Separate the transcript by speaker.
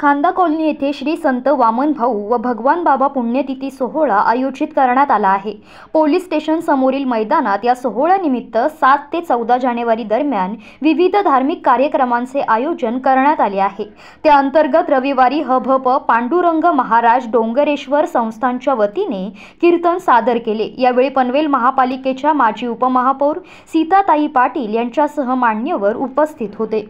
Speaker 1: खांदा कॉलनी येथे श्री संत वामन भाऊ व भगवान बाबा पुण्यतिथी सोहळा आयोजित करण्यात आला आहे पोलीस स्टेशन समोरील मैदानात या सोहळ्यानिमित्त सात ते चौदा जानेवारी दरम्यान विविध धार्मिक कार्यक्रमांचे आयोजन करण्यात आले आहे त्या अंतर्गत रविवारी भप पांडुरंग महाराज डोंगरेश्वर संस्थांच्या वतीने कीर्तन सादर केले यावेळी पनवेल महापालिकेच्या माजी उपमहापौर सीताताई पाटील यांच्यासह मान्यवर उपस्थित होते